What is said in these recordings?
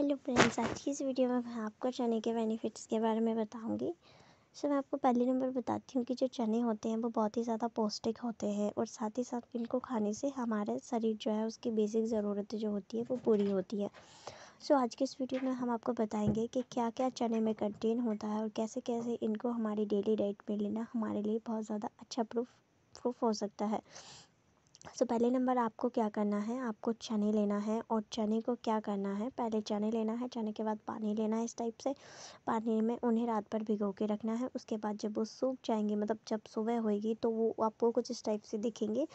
hello friends आज की इस वीडियो में मैं आपको चने के बेनिफिट्स के बारे में बताऊंगी सो मैं आपको पहले नंबर बताती हूँ कि जो चने होते हैं वो बहुत ही ज़्यादा पौष्टिक होते हैं और साथ ही साथ इनको खाने से हमारे शरीर जो है उसकी बेसिक ज़रूरतें जो होती है वो पूरी होती है सो आज की इस वीडियो में हम आपको बताएंगे कि क्या क्या चने में कंटेन होता है और कैसे कैसे इनको हमारी डेली डाइट में लेना हमारे लिए बहुत ज़्यादा अच्छा प्रूफ प्रूफ हो सकता है सो पहले नंबर आपको क्या करना है आपको चने लेना है और चने को क्या करना है पहले चने लेना है चने के बाद पानी लेना है इस टाइप से पानी में उन्हें रात भर भिगो के रखना है उसके बाद जब वो सूख जाएंगे मतलब जब सुबह होएगी तो वो आपको कुछ इस टाइप से दिखेंगे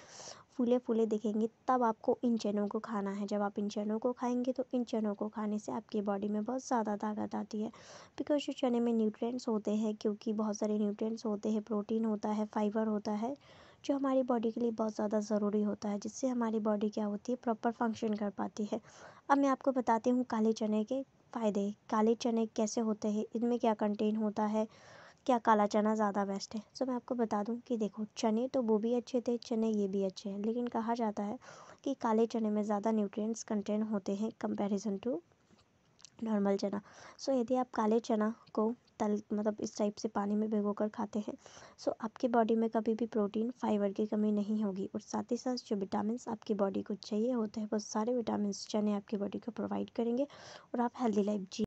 फूले फूले दिखेंगे तब आपको इन चनों को खाना है जब आप इन चनों को खाएंगे तो इन चनों को खाने से आपकी बॉडी में बहुत ज़्यादा ताकत आती है बिकॉज जो चने में न्यूट्रिएंट्स होते हैं क्योंकि बहुत सारे न्यूट्रिएंट्स होते हैं प्रोटीन होता है फाइबर होता है जो हमारी बॉडी के लिए बहुत ज़्यादा ज़रूरी होता है जिससे हमारी बॉडी क्या होती है प्रॉपर फंक्शन कर पाती है अब मैं आपको बताती हूँ काले चने के फ़ायदे काले चने कैसे होते हैं इनमें क्या कंटेन होता है क्या काला चना ज़्यादा बेस्ट है सो मैं आपको बता दूँ कि देखो चने तो वो भी अच्छे थे चने ये भी अच्छे हैं लेकिन कहा जाता है कि काले चने में ज़्यादा न्यूट्रिएंट्स कंटेंट होते हैं कंपैरिजन टू नॉर्मल चना सो यदि आप काले चना को तल मतलब इस टाइप से पानी में भिगो कर खाते हैं सो आपकी बॉडी में कभी भी प्रोटीन फाइबर की कमी नहीं होगी और साथ ही साथ जो विटामिन आपकी बॉडी को चाहिए होते हैं वो सारे विटामिन चने आपकी बॉडी को प्रोवाइड करेंगे और आप हेल्दी लाइफ जी